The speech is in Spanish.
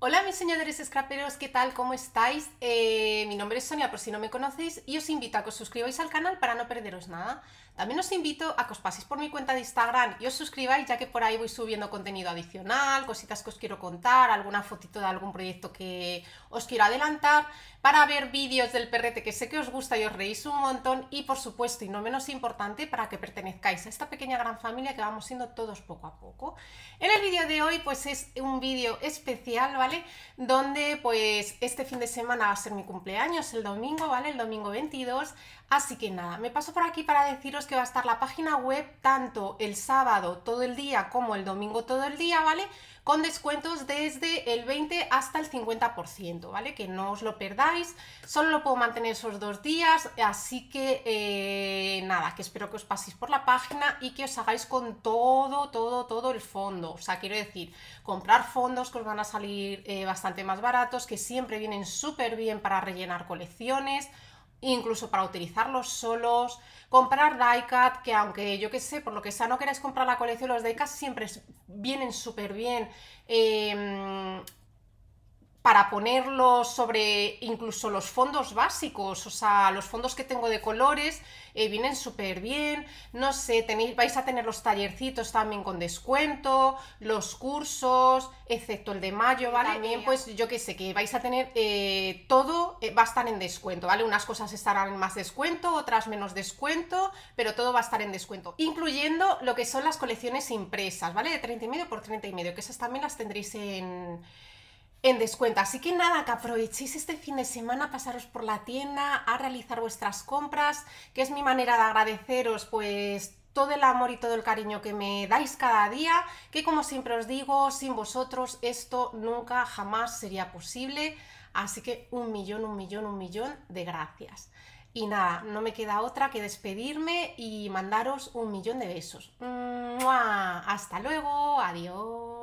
Hola mis señores scraperos, ¿qué tal? ¿Cómo estáis? Eh, mi nombre es Sonia, por si no me conocéis, y os invito a que os suscribáis al canal para no perderos nada. También os invito a que os paséis por mi cuenta de Instagram y os suscribáis, ya que por ahí voy subiendo contenido adicional, cositas que os quiero contar, alguna fotito de algún proyecto que os quiero adelantar, para ver vídeos del perrete que sé que os gusta y os reís un montón, y por supuesto, y no menos importante, para que pertenezcáis a esta pequeña gran familia que vamos siendo todos poco a poco. En el vídeo de hoy, pues es un vídeo especial, donde pues este fin de semana va a ser mi cumpleaños, el domingo, ¿vale? El domingo 22. Así que nada, me paso por aquí para deciros que va a estar la página web tanto el sábado todo el día como el domingo todo el día, ¿vale? Con descuentos desde el 20 hasta el 50%, ¿vale? Que no os lo perdáis, solo lo puedo mantener esos dos días, así que eh, nada, que espero que os paséis por la página y que os hagáis con todo, todo, todo el fondo. O sea, quiero decir, comprar fondos que os van a salir eh, bastante más baratos, que siempre vienen súper bien para rellenar colecciones, incluso para utilizarlos solos, comprar diecat, que aunque yo que sé, por lo que sea no queráis comprar la colección, los diecat siempre vienen súper bien. Eh, para ponerlo sobre incluso los fondos básicos, o sea, los fondos que tengo de colores eh, vienen súper bien, no sé, tenéis, vais a tener los tallercitos también con descuento, los cursos, excepto el de mayo, ¿vale? También pues yo que sé, que vais a tener eh, todo, eh, va a estar en descuento, ¿vale? Unas cosas estarán en más descuento, otras menos descuento, pero todo va a estar en descuento, incluyendo lo que son las colecciones impresas, ¿vale? De 30 y medio por 30 y medio, que esas también las tendréis en en descuento. Así que nada, que aprovechéis este fin de semana, pasaros por la tienda a realizar vuestras compras, que es mi manera de agradeceros pues todo el amor y todo el cariño que me dais cada día, que como siempre os digo, sin vosotros esto nunca jamás sería posible. Así que un millón, un millón, un millón de gracias. Y nada, no me queda otra que despedirme y mandaros un millón de besos. Hasta luego, adiós.